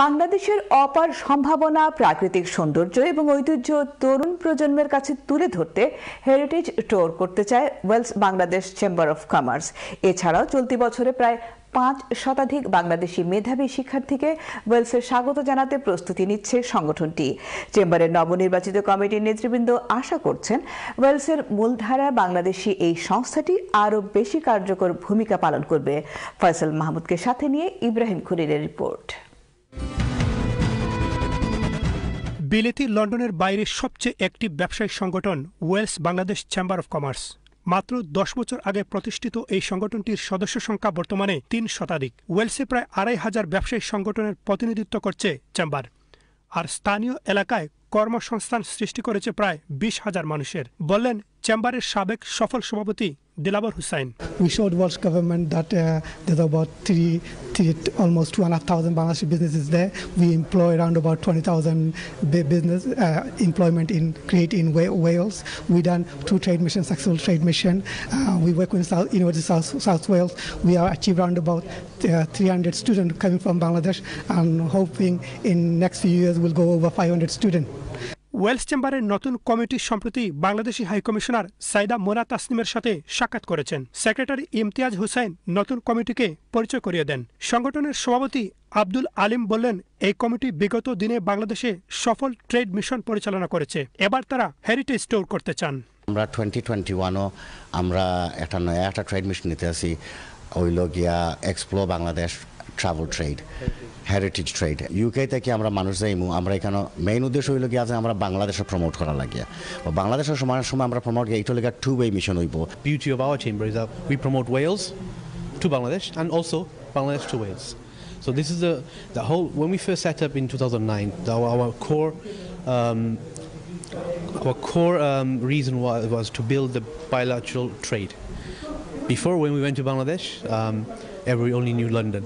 বাংলাদেশের অপার সম্ভাবনা প্রাকৃতিক সৌন্দর্য এবং ঐতিহ্য তরুণ প্রজন্মের কাছে তুলে ধরতে হেরিটেজ ট্যুর করতে চায় Wales Bangladesh chamber of commerce এছাড়াও চলতি বছরে প্রায় পাঁচ শতাধিক বাংলাদেশি মেধাবী শিক্ষার্থীকে ওয়েলসের স্বাগত জানাতে প্রস্তুতি নিচ্ছে সংগঠনটি চেম্বারের নবনির্বাচিত কমিটির নেতৃবৃন্দ আশা করছেন ওয়েলসের মূলধারা বাংলাদেশি এই সংস্থাটি আরও বেশি কার্যকর ভূমিকা পালন করবে ফয়সাল মাহমুদকে সাথে নিয়ে ইব্রাহিম খুনিরের রিপোর্ট বিলেতি লন্ডনের বাইরে সবচেয়ে একটি ব্যবসায়িক সংগঠন Wales Bangladesh chamber of commerce মাত্র দশ বছর আগে প্রতিষ্ঠিত এই সংগঠনটির সদস্য সংখ্যা বর্তমানে তিন শতাধিক ওয়েলসে প্রায় আড়াই হাজার ব্যবসায়িক সংগঠনের প্রতিনিধিত্ব করছে চেম্বার আর স্থানীয় এলাকায় কর্মসংস্থান সৃষ্টি করেছে প্রায় বিশ হাজার মানুষের বললেন We showed Welsh government that uh, there's about three, almost two and a half thousand Bangladeshi businesses there. We employ around about 20,000 business uh, employment in create in Wales. We done two trade missions, successful trade mission. Uh, we work with South University South, South Wales. We are achieved around about 300 students coming from Bangladesh, and hoping in next few years we'll go over 500 students. Wales চেম্বারের নতুন committee সম্প্রতি Bangladeshi high commissioner Saida মোরা তাসনিমের সাথে সাক্ষাৎ করেছেন secretary Imtiaz Hussain নতুন কমিটিকে পরিচয় করিয়ে দেন সংগঠনের সভাপতি আব্দুল আলিম বললেন এই কমিটি বিগত দিনে বাংলাদেশে সফল ট্রেড মিশন পরিচালনা করেছে এবার তারা হেরিটেজ স্টোর করতে চান আমরা টোয়েন্টি টোয়েন্টি ওয়ানও আমরা একটা নয়া একটা ট্রেড মিশন নিতে আসি ওইল গিয়া explore Bangladesh travel trade heritage trade UK থেকে আমরা মানুষ যাইমু আমরা এখানে মেইন উদ্দেশ্য হইল কি আছে আমরা বাংলাদেশে প্রমোট করা লাগিয়া ও বাংলাদেশের সময়ের সময় আমরা প্রমোট এইটা লেগে টু ওয়ে মিশন হইব beauty of our chamber is that we promote Wales to Bangladesh and also Bangladesh to Wales so this is the the whole, when we first set up in 2009, our, our core, um, our core um, reason was, was, to build the bilateral trade. Before, when we went to Bangladesh, um, everyone only knew London.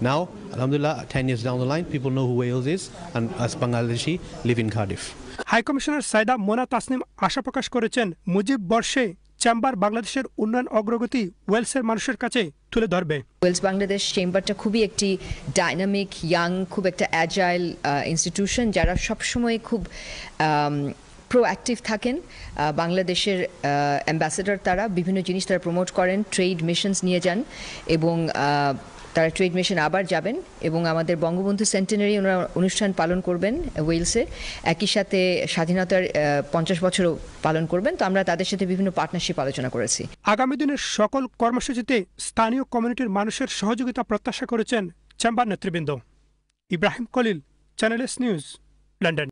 Now, Alhamdulillah, 10 years down the line, people know who Wales is and as Bangladeshi live in Cardiff. High commissioner Saida Mona Tasnim আশা প্রকাশ করেছেন মুজিব বর্ষে chamber বাংলাদেশের উন্নয়ন অগ্রগতি ওয়েলসের মানুষের কাছে তুলে ধরবে ওয়েলস বাংলাদেশ চেম্বারটা খুবই একটি ডাইনামিক ইয়াং খুব একটা অ্যাজাইল ইনস্টিটিউশন যারা সবসময় খুব প্রোঅ্যাক্টিভ থাকেন বাংলাদেশের অ্যাম্বাসেডর তারা বিভিন্ন জিনিস তারা প্রমোট করেন ট্রেড মিশনস নিয়ে যান এবং তারা ট্রেড মিশন আবার যাবেন এবং আমাদের বঙ্গবন্ধু সেন্টেনারি ওনারা অনুষ্ঠান পালন করবেন ওয়েলসে একই সাথে স্বাধীনতার পঞ্চাশ বছরও পালন করবেন তো আমরা তাদের সাথে বিভিন্ন পার্টনারশিপ আলোচনা করেছি আগামী দিনের সকল কর্মসূচিতে স্থানীয় কমিউনিটির মানুষের সহযোগিতা প্রত্যাশা করেছেন চেম্বার নেতৃবৃন্দ Ibrahim Kalil channel S news London